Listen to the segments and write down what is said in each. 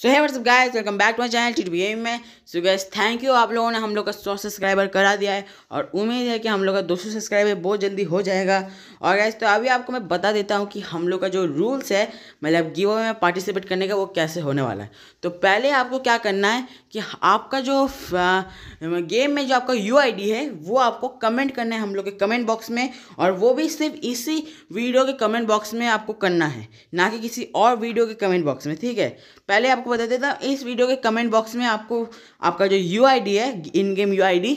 सो है what's up guys welcome back to my channel T T में so guys thank you आप लोगों ने हम लोग का सौ सब्सक्राइबर करा दिया है और उम्मीद है कि हम लोग का दो सौ सब्सक्राइबर बहुत जल्दी हो जाएगा और गैस तो अभी आपको मैं बता देता हूँ कि हम लोग का जो रूल्स है मतलब गिव अवे में पार्टिसिपेट करने का वो कैसे होने वाला है तो पहले आपको क्या करना है कि आपका जो गेम में जो आपका यू है वो आपको कमेंट करना है हम लोग के कमेंट बॉक्स में और वो भी सिर्फ इसी वीडियो के कमेंट बॉक्स में आपको करना है ना कि किसी और वीडियो के कमेंट बॉक्स में ठीक है पहले आपको बता देता इस वीडियो के कमेंट बॉक्स में आपको आपका जो यू है इन गेम यू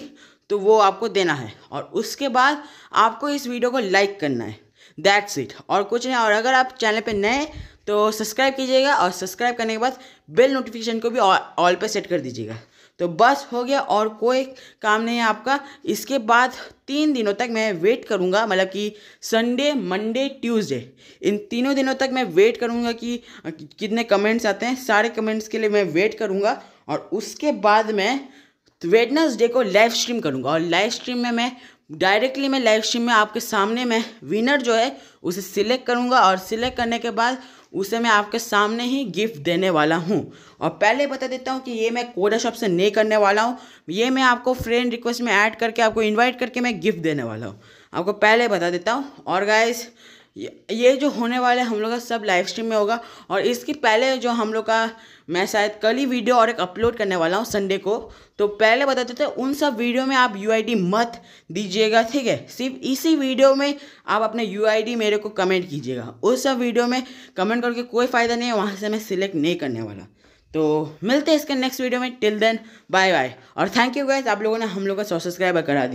तो वो आपको देना है और उसके बाद आपको इस वीडियो को लाइक करना है दैट्स इट और कुछ नहीं और अगर आप चैनल पर नए तो सब्सक्राइब कीजिएगा और सब्सक्राइब करने के बाद बेल नोटिफिकेशन को भी ऑल पे सेट कर दीजिएगा तो बस हो गया और कोई काम नहीं है आपका इसके बाद तीन दिनों तक मैं वेट करूँगा मतलब कि संडे मंडे ट्यूसडे इन तीनों दिनों तक मैं वेट करूँगा कि कितने कमेंट्स आते हैं सारे कमेंट्स के लिए मैं वेट करूँगा और उसके बाद मैं वेडनेसडे को लाइव स्ट्रीम करूँगा और लाइव स्ट्रीम में मैं डायरेक्टली मैं लाइव स्ट्रीम में आपके सामने मैं विनर जो है उसे सिलेक्ट करूँगा और सिलेक्ट करने के बाद उसे मैं आपके सामने ही गिफ्ट देने वाला हूँ और पहले बता देता हूँ कि ये मैं कोडा शॉप से नहीं करने वाला हूँ ये मैं आपको फ्रेंड रिक्वेस्ट में ऐड करके आपको इनवाइट करके मैं गिफ्ट देने वाला हूँ आपको पहले बता देता हूँ और गाइज़ ये जो होने वाला है हम लोग का सब लाइव स्ट्रीम में होगा और इसके पहले जो हम लोग का मैं शायद कल ही वीडियो और एक अपलोड करने वाला हूँ संडे को तो पहले बताते थे उन सब वीडियो में आप यू मत दीजिएगा ठीक है सिर्फ इसी वीडियो में आप अपने यू मेरे को कमेंट कीजिएगा उस सब वीडियो में कमेंट करके कोई फ़ायदा नहीं है वहाँ से मैं सिलेक्ट नहीं करने वाला तो मिलते हैं इसके नेक्स्ट वीडियो में टिल देन बाय बाय और थैंक यू गाइज आप लोगों ने हम लोग का सौ सब्सक्राइबर करा दी